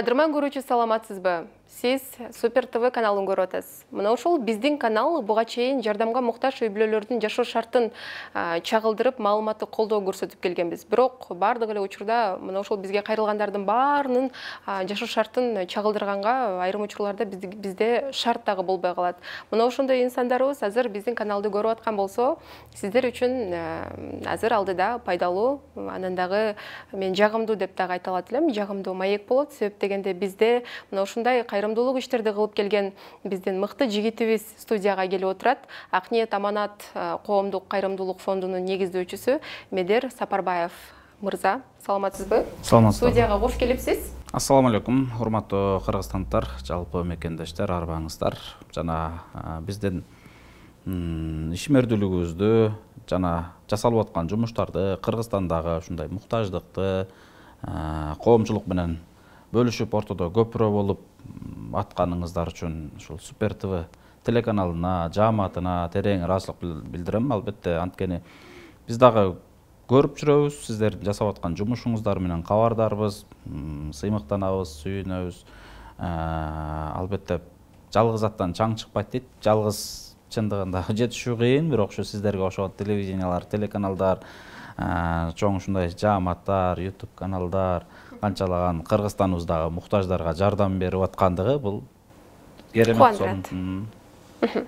қадірман көруші саламатсыз бі! сиз супер тв каналын көрүп атасыз мына ушул биздин канал буга чейин жардамга муктаж үй бүлөлөрдүн жашоо шартын чагылдырып маалыматтык колдоо көрсөтүп келгенбиз бирок баардык эле учурда мына ушол бизге кайрылгандардын баарынын жашоо шартын чагылдырганга айрым учурларда бизде шарт дагы болбой калат мына ошондой инсандарыбыз азыр биздин каналды көрүп аткан болсо сиздер үчүн азыр алдыда пайдалуу анан дагы мен жагымдуу деп дагы айта алат элем жагымдуу маек болот себеп дегенде бизде мына ушундай кайрым қайырымдылық иштерди кылып келген биздин мыкты жигитибиз студияга келип отурат ак ниет аманат коомдук кайрымдуулук фондунун негиздөөчүсү медер сапарбаев мырза саламатсызбы саламатсыз студияга кош келипсиз ассаламу алейкум урматтуу кыргызстандыктар жалпы мекендештер арбаңыздар жана биздин ишмердүүлүгүбүздү жана жасалып аткан жумуштарды кыргызстандагы ушундай муктаждыкты коомчулук менен бөлүшүп ортодо көпүрө болуп атканыңыздар үчүн ушул супер тв телеканалына жааматына терең ыраазычылык билдирем албетте анткени биз дагы көрүп жүрөбүз сиздердин жасап аткан жумушуңуздар менен кабардарбыз сыймыктанабыз сүйүнөбүз э, албетте жалгыз аттан чаң чыкпайт дейт жалгыз чындыгында жетишүү кыйын бирок ушу сиздерге окшогон телевидениялар телеканалдар чоң ушундай жааматтар ютуб каналдар канчалаган кыргызстаныбыздагы муктаждарга жардам берип аткандыгы бул керемет кубандырат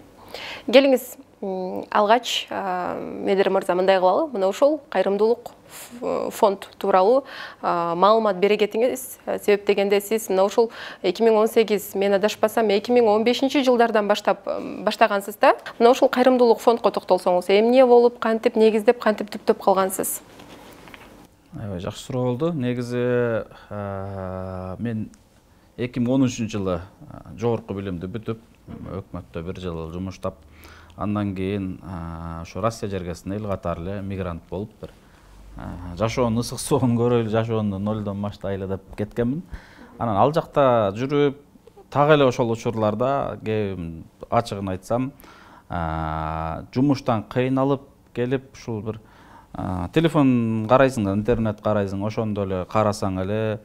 келиңиз алгач медер мырза мындай кылалы мына ушул кайрымдуулук фонд тууралуу маалымат бере кетиңиз себеп дегенде сиз мына ушул эки миң он сегиз мен адашпасам эки миң он бешинчи жылдардан баштап баштагансыз да мына ушул кайрымдуулук фондко токтолсоңуз эмне болуп кантип негиздеп кантип түптөп калгансыз аябай жакшы суроо болду негизи мен эки миң он үчүнчү жылы жогорку билимди бүтүп өкмөттө бир жыл жумуштап андан кийин ушу россия жергесинде эл катары эле мигрант болуп бир жашоонун ысык соогун көрөйлү жашоону нолдон баштайлы деп кеткенмин анан ал жакта жүрүп так эле ошол учурларда ачыгын айтсам жумуштан кыйналып келип ушул бир телефон карайсың да интернет карайсың ошондо эле карасаң эле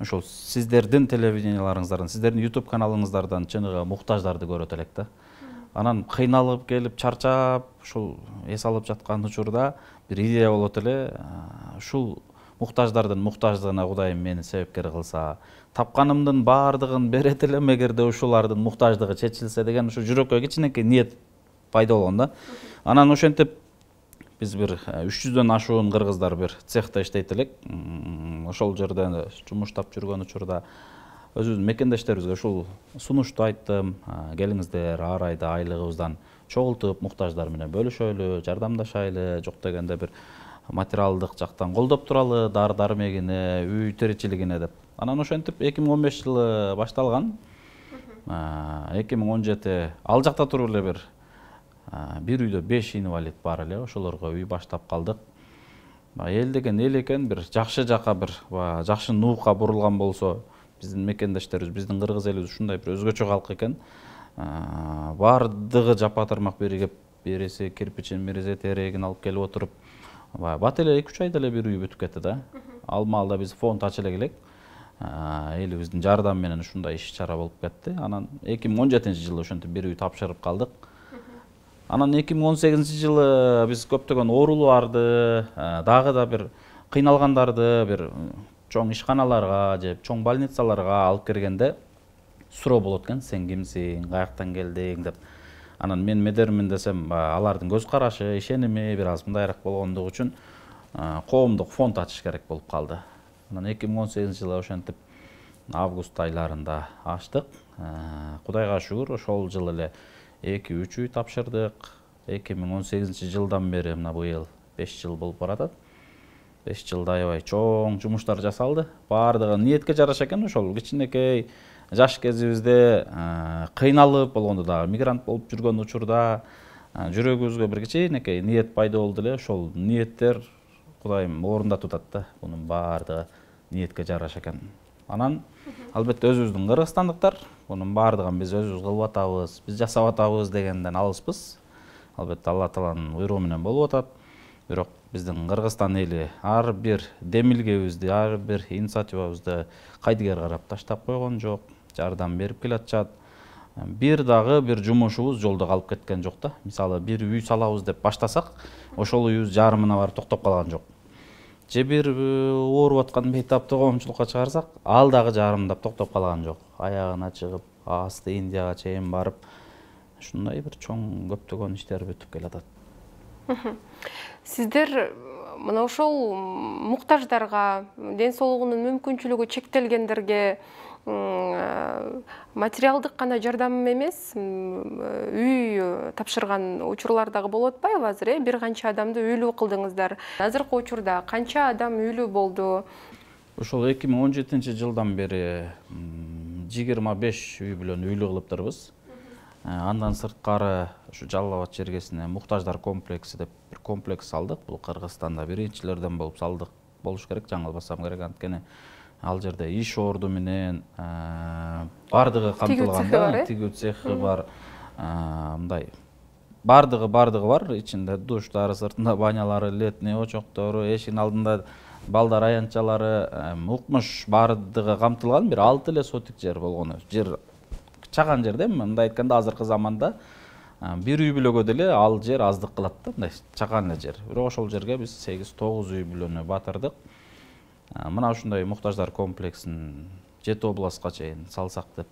ушул сиздердин телевиденияларыңыздардан сиздердин ютуб каналыңыздардан чыныгы муктаждарды көрөт элек да анан кыйналып келип чарчап ушул эс алып жаткан учурда бир идея болот эле э, ушул муктаждардын муктаждыгына кудайым мени себепкер кылса тапканымдын баардыгын берет элем эгерде ушулардын муктаждыгы чечилсе деген ушу жүрөккө кичинекей ниет пайда болгон да анан ошентип биз бир э, үч жүздөн ашуун кыргыздар бир цехте иштейт элек ошол жерде э, жумуш таап жүргөн учурда өз өзім мекендештерибизге ушул сунушту айттым келиңиздер ар айда айлыгыбыздан чогултуп муктаждар менен бөлүшөлү жардамдашайлы жок дегенде бир материалдык жактан колдоп туралы дары дармегине үй тиричилигине деп анан ошентип эки миң он беш жылы башталган эки миң он жети ал жакта туруп эле бир бир үйдө беш инвалид бар эле ошолорго үй баштап калдык эл деген эл экен бир жакшы жака бир баягы жакшы нуукка бурулган болсо біздің мекендештерибиз біздің кыргыз элибиз ушундай бир өзгөчө калк экен ә, баардыгы жапа тармак бери келип береси кирпичин береси терегин алып келип отуруп баягы бат эле эки үч айда эле бир үй бүтүп кетти да ал маалда биз фонд ача элек элибиздин ә, жардамы менен ушундай иш чара болуп кетти анан эки миң он жетинчи жылы ошентип бир үй тапшырып калдык анан эки миң он сегизинчи жылы биз көптөгөн оорулууларды ә, дагы да бир кыйналгандарды бир чоң ишканаларга же чоң больницаларга алып киргенде суроо болот экен сен кимсиң каяктан келдиң деп анан мен медермин десем алардын көз карашы ишеними бир аз мындайраак болгондугу үчүн коомдук фонд ачыш керек болуп калды анан эки миң он сегизинчи жылы ошентип август айларында ачтык кудайга шүгүр ошол жылы эле эки үч үй тапшырдык эки миң он сегизинчи жылдан бери мына быйыл беш жыл болуп баратат беш жылда аябай чоң жумуштар жасалды баардыгы ниетке жараша экен ошол кичинекей жаш кезибизде кыйналып болгондо дагы мигрант болуп жүргөн учурда жүрөгүбүзгө бир кичинекей ниет пайда болду эле ошол ниеттер кудайым орундатып атат да мунун баардыгы ниетке жараша экен анан албетте өзүбүздүн кыргызстандыктар мунун баардыгын биз өзүбүз кылып атабыз биз жасап атабыз дегенден алыспыз албетте алла тааланын буйругу менен болуп атат бирок біздің қырғызстан эли әрбір бир демилгебизди ар бир инициативабызды қайдыгер қарап таштап койгон жоқ жардам берип келатышат бир дагы бир жумушубуз жолдо калып кеткен жок да мисалы бир үй салабыз деп баштасак ошол үйүбүз жарымына барып токтоп калган жок же бир ооруп аткан бейтапты коомчулукка чыгарсак ал дагы жарымдап токтоп калган жок аягына чыгып асты индияга чейин барып ушундай бир чоң көптөгөн иштер бүтүп келатат сиздер мына ошол муктаждарга ден соолугунун мүмкүнчүлүгү чектелгендерге материалдык гана жардам эмес үй тапшырган учурлар дагы болуп атпайбы азыр э бир канча адамды үйлүү кылдыңыздар азыркы учурда канча адам үйлүү болду ушул эки миң он жетинчи жылдан бери жыйырма беш үй бүлөнү үйлүү кылыптырбыз Ә, андан сырткары ушу жалал абад жергесине муктаждар комплекси деп бир комплекс салдык бул кыргызстанда биринчилерден болуп салдык болуш керек жаңылбасам керек анткени ал жерде иш орду менен ә, баардыгы камтылган э? да тигүү цехи бар ә, мындай баардыгы баардыгы бар ичинде душтары сыртында банялары летный очоктору эшигинин алдында балдар аянтчалары укмуш баардыгы камтылган бир алты эле сотик жер болгон жер чакан жерде мындай айтканда азыркы заманда бир үй бүлөгө деле ал жер аздык кылат да мындай чакан эле жер бирок ошол жерге биз сегиз тогуз үй бүлөнү батырдык мына ушундай муктаждар комплексин жети областка чейин салсак деп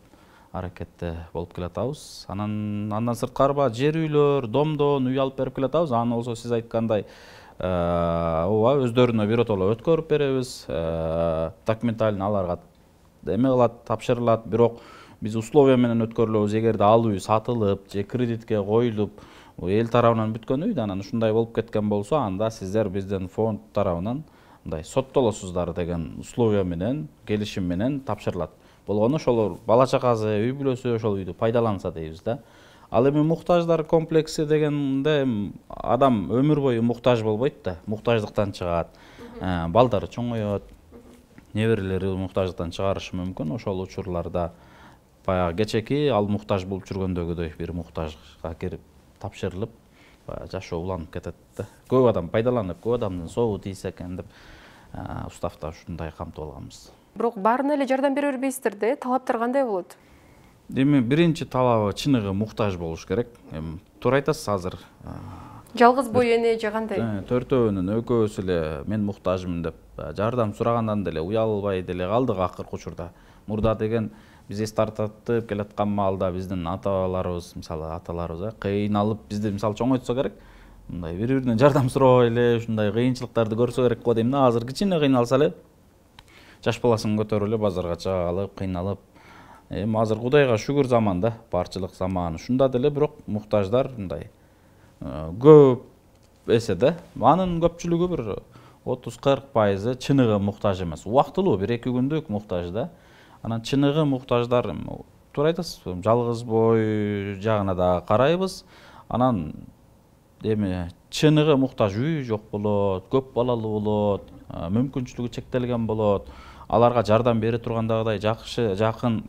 аракетте болуп келатабыз анан андан сырткары баягы жер үйлөр домдон үй алып берип келатабыз аны болсо сиз айткандай ооба өздөрүнө биротоло өткөрүп беребиз документально аларга эме кылат тапшырылат бирок биз условия менен өткөрүлөбүз эгерде ал үй сатылып же кредитке коюлуп эл тарабынан бүткөн да анан ушундай болуп кеткен болсо анда сиздер биздин фонд тарабынан мындай соттолосуздар деген условия менен келишим менен тапшырылат болгону ошол бала чакасы үй бүлөсү ошол үйдү пайдаланса дейбиз да ал эми муктаждар комплекси дегенде адам өмүр бою муктаж болбойт да муктаждыктан чыгат э, балдары чоңоет неберелери муктаждыктан чыгарышы мүмкүн ошол учурларда баягы кечеки ал муктаж болуп жүргөндөгүдөй бир муктажга кирип тапшырылып баягы жашоо уланып кетет да көп адам пайдаланып көп адамдын соогу тийсе экен деп уставда ушундай камтып алганбыз бирок баарына эле жардам бере бербейсиздер да талаптар кандай болот эми биринчи талабы чыныгы муктаж болуш керек эми туура айтасыз азыр жалгыз бой эне же кандай э, төртөөнүн экөөсү эле мен муктажмын деп жардам сурагандан деле уялбай деле калдык акыркы учурда мурда деген бізде старттып келе жатқан маалда біздің ата бабаларыбыз мысалы аталарыбыз э кыйналып бизди мисалы керек мындай бири биринен жардам сурабай эле ушундай кыйынчылыктарды көрсө керек го дейм да азыр кичине кыйналса эле жаш баласын көтөрүп эле базарга чыга алып кыйналып эми азыр кудайга шүгүр заман да барчылык заман ушунда деле бирок муктаждар мындай э, көп эсе да анын көпчүлүгү бир отуз кырк пайызы чыныгы муктаж эмес убактылуу бир эки күндүк муктаж да анан чыныгы муктаждар туура айтасыз жалгыз бой жагына дагы карайбыз анан эми чыныгы муктаж үй жок болот көп балалуу болот мүмкүнчүлүгү чектелген болот аларга жардам бере тургандагыдай жакшы жакын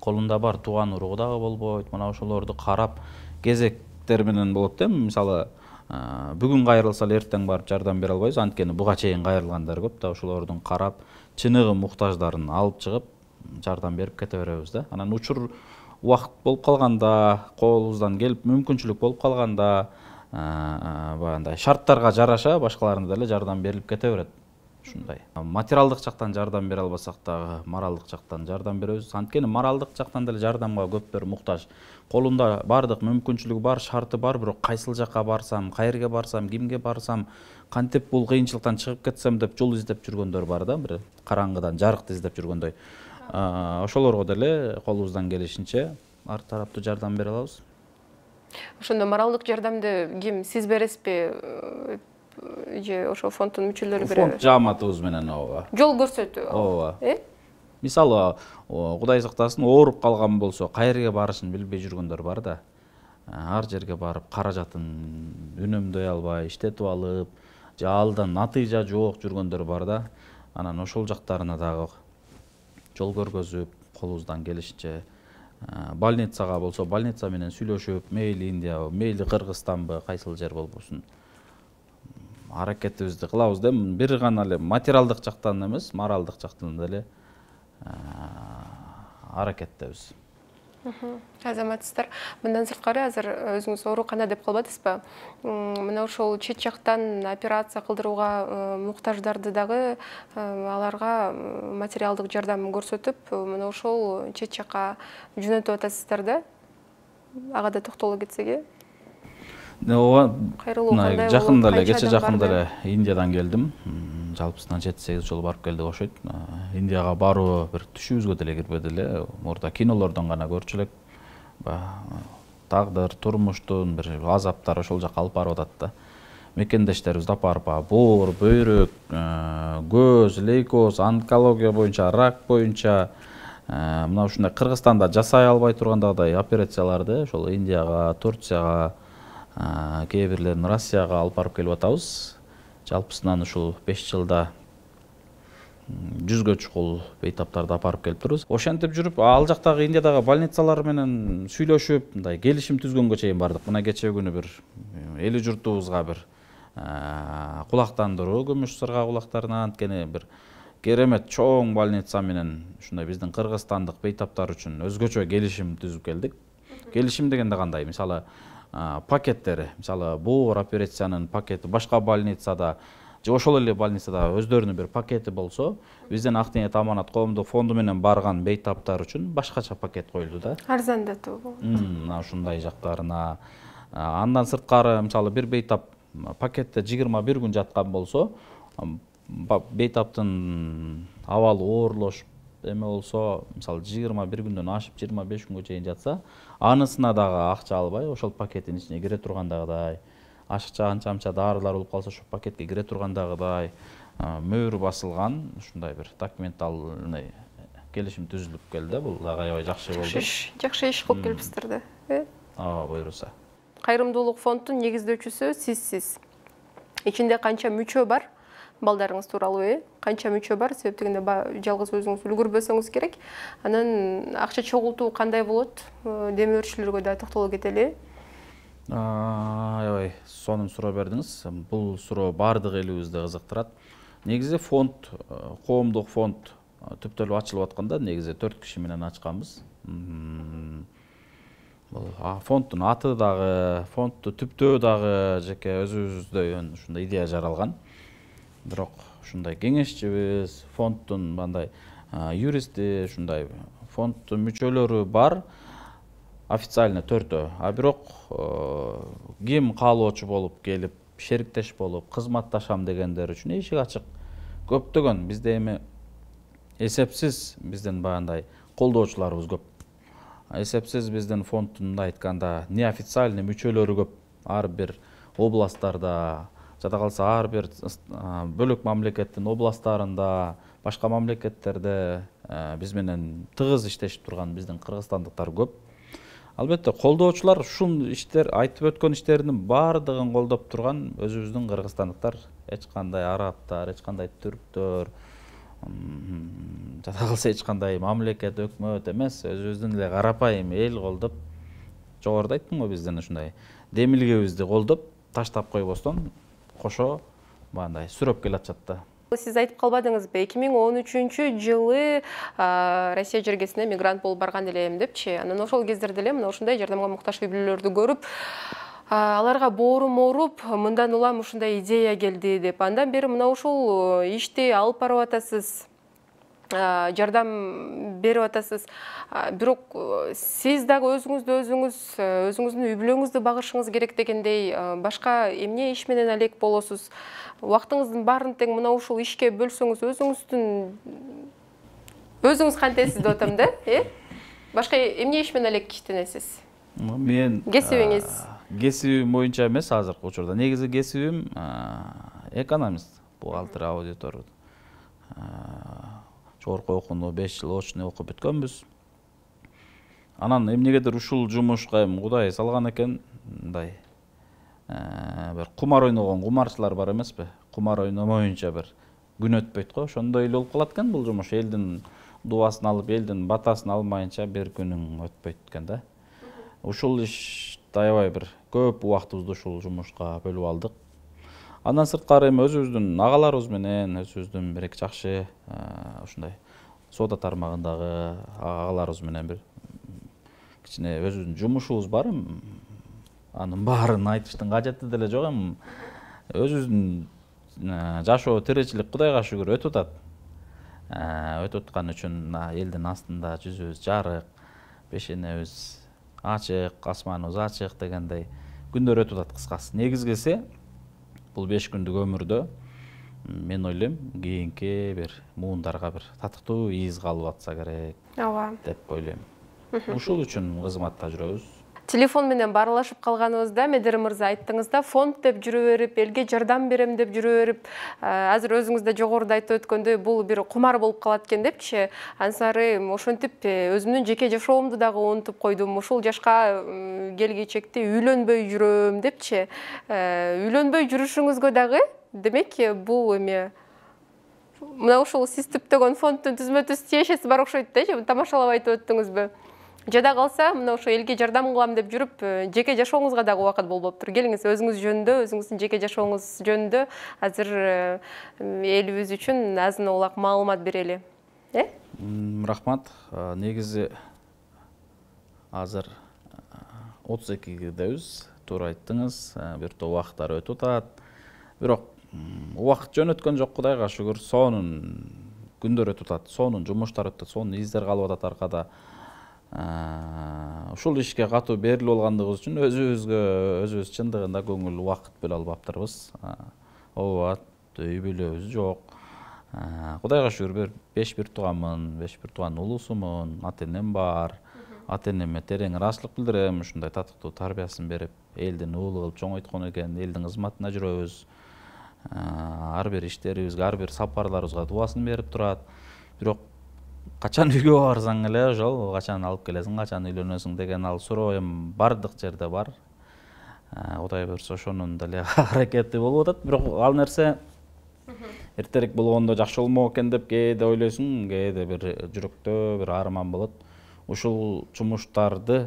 колунда бар тууган уругу дагы болбойт мына ошолорду карап кезектер менен болот да эми мисалы бүгүн кайрылса эле эртең барып жардам бере албайбыз анткени буга чейин кайрылгандар көп да ошолордун карап чыныгы муктаждарын алып чыгып жардам беріп кете беребиз да анан учур убакыт болуп калганда колубуздан келип мүмкүнчүлүк болуп калганда э, э, баягындай шарттарга жараша башкаларына деле жардам берилип кете берет ушундай материалдык жактан жардам бере албасак дагы моралдык жактан жардам беребиз анткени моралдык жактан деле жардамга көптөр муктаж колунда баардык мүмкүнчүлүгү бар шарты бар бирок кайсыл жака барсам каерге барсам кимге барсам кантип бул кыйынчылыктан чыгып кетсем деп жол издеп жүргөндөр бар да бир караңгыдан жарыкты издеп жүргөндөй ошолорго деле колубуздан келишинче ар тараптуу жардам бере алабыз ошондо моралдык жардамды ким сиз бересизби же ошо фонддун мүчөлөрү береби фонд жааматыбыз менен ооба жол көрсөтүү ооба э мисалы кудай сактасын ооруп калган болсо кайерге барышын билбей жүргөндөр бар да ар жерге барып каражатын үнөмдөй албай иштетип алып же алдан натыйжа жок жүргөндөр бар да анан ошол жактарына дагы жол көргөзүп колубуздан келишинче э, больницага болсо больница менен сүйлөшүп мейли индияы мейли кыргызстанбы кайсыл жер болбосун аракетибизди кылабыз да бир гана эле материалдык жактан эмес моралдык жактан деле э, аракеттебиз азаматсыздар мындан сырткары азыр э, өзүңүз оорукана деп калбадыңызбы ба? мына ошол чет жактан операция кылдырууга э, муктаждарды дагы э, аларга материалдык жардам көрсөтүп мына ошол чет жакка жөнөтүп атасыздар да ага да токтоло кетсек э ооба кайрылуу кандай жакында эле кече жакында эле индиядан келдим жалпысынан жеті сегіз жыл барып келдик окшойт э, индияга баруу бир түшүбүзгө деле кирбеди эле мурда кинолордон гана көрчү элек баягы тагдыр турмуштун бир азаптары ошол жака алып барып атат да мекендештерибизди э, э, алып барып баягы боор бөйрөк көз лейкоз онкология боюнча рак боюнча мына ушундай кыргызстанда жасай албай тургандагыдай операцияларды ошол индияга турцияга кээ бирлерин россияга алып барып келип атабыз жалпысынан ушул беш жылда жүзгө чукул бейтаптарды апарып келип турабыз ошентип жүрүп ал жактагы индиядагы больницалар менен сүйлөшүп мындай келишим түзгөнгө чейин бардык мына кечээ күнү бир э, эл журтубузга бир э, кулактандыруу күмүш сырга кулактарына анткени бир керемет чоң больница менен ушундай биздин кыргызстандык бейтаптар үчүн өзгөчө келишим түзүп келдик келишим дегенде кандай мисалы пакеттері мысалы боор операцияның пакети башка больницада же ошол эле больницада өздөрүнүн бир пакети болсо биздин ак ниет аманат коомдук фонду менен барган бейтаптар үчүн башкача пакет коюлду да арзандатуу мына ушундай жактарына андан сырткары мисалы бир бейтап пакетте жыйырма бир күн жаткан болсо бейтаптын абалы оорлошуп эме болсо мисалы жыйырма бир күндөн ашып жыйырма беш күнгө чейин жатса анысына дагы акча албай ошол пакеттин ичине кире тургандагыдай ашыкча анча мынча дарылар болуп калса ошол пакетке кире тургандагыдай мөөрү басылган ушундай бир документалный келишим түзүлүп келди да бул дагы аябай жакшы болду жакшы жакшы иш кылып келипсиздер да э ооба буюрса кайрымдуулук фонддун негиздөөчүсү сизсиз ичинде канча мүчө бар балдарыңыз тууралуу э канча мүчө бар себеп дегенде баягы жалгыз өзүңүз үлгүрбөсөңүз керек анан акча чогултуу кандай болот э, демөөрчүлөргө дагы токтоло кетели аябай сонун суроо бердиңиз бул суроо баардык элибизди кызыктырат негизи фонд э, коомдук фонд э, түптөлүп ачылып атканда негизи төрт киши менен ачканбыз бул фонддун аты дагы фондду түптөө дагы жеке өзүбүздөн ушундай идея жаралган бирок ушундай кеңешчибиз фонддун мындай юристи ушундай фонддун мүчөлөрү бар официально төртөө а бирок ким каалоочу болуп келип шериктеш болуп кызматташам дегендер үчүн эшик ачык көптөгөн бизде эми эсепсиз биздин баягындай колдоочуларыбыз көп эсепсиз биздин фонддун мындай айтканда неофициальный мүчөлөрү көп ар бир областтарда жада калса ар бир бөлөк мамлекеттин областтарында башка мамлекеттерде биз менен тыгыз иштешип турган биздин кыргызстандыктар көп албетте колдоочулар ушул иштер айтып өткөн иштердин баардыгын колдоп турган өзүбүздүн кыргызстандыктар эч кандай арабтар эч кандай түрктөр жада калса эч кандай мамлекет өкмөт эмес өзүбүздүн эле карапайым эл колдоп жогоруда айттым го биздин ушундай демилгебизди колдоп таштап койбостон кошо баягындай сүрөп келе атышат да сиз айтып калбадыңызбы эки миң он үчүнчү жылы россия жергесине мигрант болуп барган элем депчи анан ошол кездерде эле мына ушундай жардамга муктаж үй бүлөлөрдү көрүп аларга боорум ооруп мындан улам ушундай идея келди деп андан бери мына ушул э, ишти алып барып атасыз жардам берип атасыз бирок э, сиз дагы өзүңүздү өзүңүз э, өзүңүздүн үй бүлөңүздү багышыңыз керек дегендей э, башка эмне иш менен алек болосуз убактыңыздын баарын тең мына ушул ишке бөлсөңүз өзүңүздүн өзүңүз кантесиз деп атам да э башка эмне иш менен алектенесиз мен кесибиңиз кесибим боюнча эмес азыркы учурда негизи кесибим экономист бухгалтер аудитор жогорку окууну беш жыл очный окуп бүткөнбүз анан эмнегедир ушул жумушка эми кудай салган экен мындай э, бир кумар ойногон кумарчылар бар эмеспи кумар ойномоюнча бир күн өтпөйт го ошондой эле болуп калат экен бул жумуш элдин дубасын алып элдин батасын алмайынча бир күнүң өтпөйт экен да ушул иш аябай бир көп убактыбызды ушул жумушка бөлүп алдык андан сырткары эми өзүбүздүн агаларыбыз менен өзүбүздүн бир эки жакшы э, ушундай соода тармагындагы агаларыбыз менен бир кичине өзүбүздүн жумушубуз бар эми анын баарын айтыштын кажети деле жок эми өзүбүздүн э, жашоо тиричилик кудайга шүгүр өтүп атат э, өтүп аткан үчүн мына элдин астында жүзүбүз жарык бешенебиз ачык асманыбыз ачык дегендей күндөр өтүп атат кыскасы негизгиси бұл беш күндік өмірді мен ойлаймын кейінке бір муундарга бір татықтуу ийиз калып атса керек ооба деп ойлойм ушул үчүн кызматта жүрөбүз телефон менен баарлашып калганыбызда медер мырза айттыңыз да фонд деп жүрө берип элге жардам берем деп жүрө берип азыр өзүңүз да жогоруда айтып өткөндөй бул бир кумар болуп калат экен депчи ансары ошентип э, өзүмдүн жеке жашоомду дагы унутуп койдум ушул жашка келгичекти үйлөнбөй жүрөм депчи э, үйлөнбөй жүрүшүңүзгө дагы демек э, бул эме мына ушул сиз түптөгөн фонддун түзмө түз тиешеси бар окшойт да эже тамашалап айтып өттүңүзбү жада қалса мына ошо элге жардам кылам деп жүрүп э, жеке жашооңузга дагы убакыт болбоптур келиңиз өзүңүз жөнүндө өзүңүздүн жеке жашооңуз жөнүндө азыр элибиз үчүн азын улак маалымат берели э рахмат э, негизи азыр э, отуз экидебиз туура айттыңыз бир топ убакыттар өтүп атат бирок убакыт жөн өткөн жок кудайга шүгүр сонун күндөр өтүп атат сонун жумуштар өтүп атат сонун издер калып атат аркада Э, ушул ишке катуу берилип алгандыгыбыз үчүн өзүбүзгө өзүбүз чындыгында көңүл убакыт бөлө албаптырбыз э, ооба үй бүлөбүз жок э, кудайга шүгүр бир беш бир тууганмын беш бир туугандын улуусумун ата энем бар ата энеме терең ыраазычылык билдирем ушундай татыктуу тарбиясын берип элдин уулу кылып чоңойткон экен элдин кызматына жүрөбүз ар бир иштерибизге ар бир сапарларыбызга дубасын берип турат бирок качан үйгө барсаң эле ошол качан алып келесиң качан үйлөнөсүң деген ал суроо эми баардык жерде бар кудай ә, буюрса ошонун деле аракети болуп атат бирок ал нерсе эртерээк болгондо жакшы болмок экен деп кээде ойлойсуң кээде бир жүрөктө бир арман болот ушул жумуштарды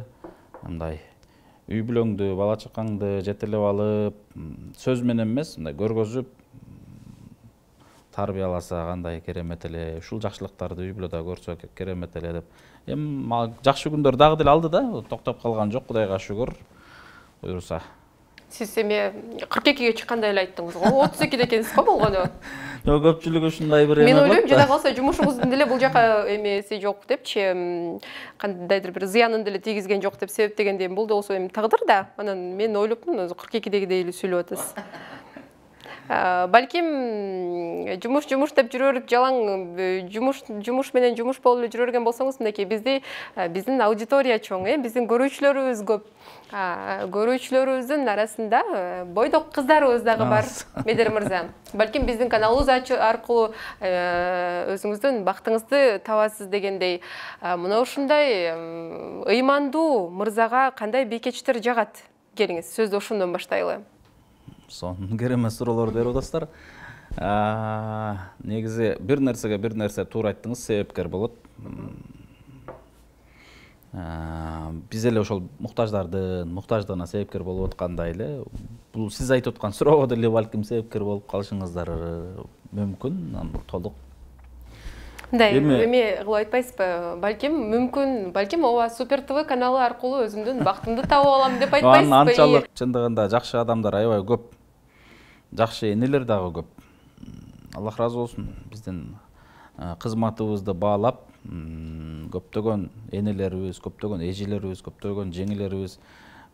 мындай үй бүлөңдү бала чакаңды жетелеп алып сөз менен эмес мындай көргөзүп тарбияласа кандай керемет эле ушул жакшылыктарды үй бүлөдө көрсө керемет эле деп эми жакшы күндөр дагы деле алды да токтоп калган жок кудайга шүгүр буюрса сиз эме кырк экиге чыкканда эле айттыңыз го отуз экиде экенсиз го болгону көпчүлүгү ушундай бир эме мен ойлойм жада калса жумушуңуздун деле бул жака эмеси жок депчи кандайдыр бир зыянын деле тийгизген жок деп себеп эми бул да болсо эми тагдыр да анан мен ойлопмун өзү кырк экидегидей эле сүйлөп атасыз балким э, жумуш жумуш деп жүрө берип жалаң э, жумуш жумуш менен жумуш болуп эле жүрө берген болсоңуз мынакей бизди э, биздин аудитория чоң э биздин көрүүчүлөрүбүз көп көрүүчүлөрүбүздүн арасында бойдок кыздарыбыз дагы бар медер мырза балким биздин каналыбыз аркылуу өзүңүздүн бактыңызды табасыз дегендей мына ушундай ыймандуу мырзага кандай бийкечтер жагат келиңиз сөздү ошондон баштайлы сонын керемет сұраулар беріп отырсыздар негизи негізі бір нәрсеге бір нәрсе тура айттыңыз себепкер болып біз биз эле ошол муктаждардын муктаждыгына себепкер болуп аткандай эле бул сиз айтып аткан суроого деле балким себепкер болуп калышыңыздар мүмкүн аны толук мындай эме кылып айтпайсызбы балким мүмкүн балким ооба супер тв каналы аркылуу өзүмдүн бактымды таап алам деп айтпайсызбы анчалык чындыгында жакшы адамдар аябай көп жакшы энелер дагы көп аллах ыраазы болсун биздин э, кызматыбызды баалап көптөгөн энелерибиз көптөгөн эжелерибиз көптөгөн жеңелерибиз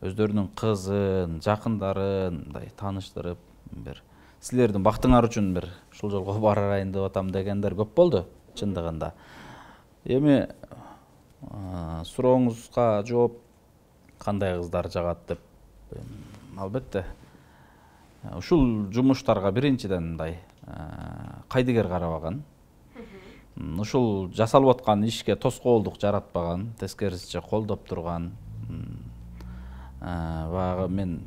өздөрүнүн кызын жакындарын мындай тааныштырып бир силердин бактыңар үчүн бир ушул жолго барайын деп атам дегендер көп болду чындыгында эми э, сурооңузга жооп кандай кыздар жагат деп албетте ушул жумуштарга биринчиден мындай э, кайдыгер карабаган ушул жасалып аткан ишке тоскоолдук жаратпаган тескерисинче колдоп турган э, баягы мен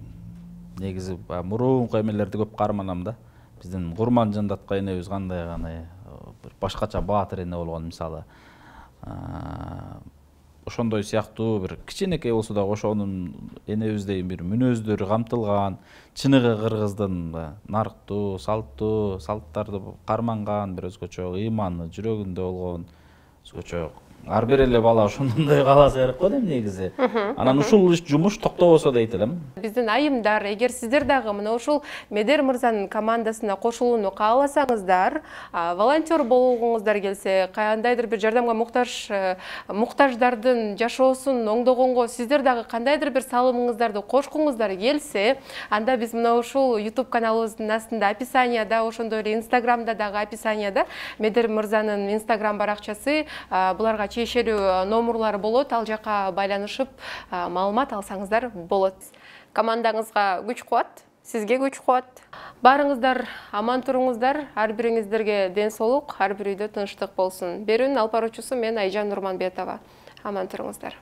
негизи баягы мурунку эмелерди көп карманам да биздин курман жандатка энебиз кандай гана бир э, башкача баатыр эне болгон мисалы ошондой сыяктуу бир кичинекей болсо дагы ошонун энебиздей бир мүнөздөрү камтылган чыныгы кыргыздын нарктуу салттуу салттарды карманган бир өзгөчө ыйманы жүрөгүндө болгон өзгөчө ар бир эле бала ошондой кааласа керек го дейм негизи анан ушул иш жумуш токтобосо дейт элем биздин айымдар эгер сиздер дагы мына ушул медер мырзанын командасына кошулууну кааласаңыздар волонтер болгуңуздар келсе кандайдыр бир жардамга муктаж э, муктаждардын жашоосун оңдогонго сиздер дагы кандайдыр бир салымыңыздарды кошкуңуздар келсе анда биз мына ушул youtube каналыбыздын астында описанияда ошондой эле инстаграмда дагы описанияда медер мырзанын инстаграм баракчасы буларга тиешелүү э, номурлар болот ал жака байланышып э, маалымат алсаңыздар болот командаңызга күч кубат сизге күч кубат баарыңыздар аман туруңуздар ар бириңиздерге ден соолук ар бир үйдө тынчтык болсун берүүнүн алып баруучусу мен айжан нурманбетова аман туруңуздар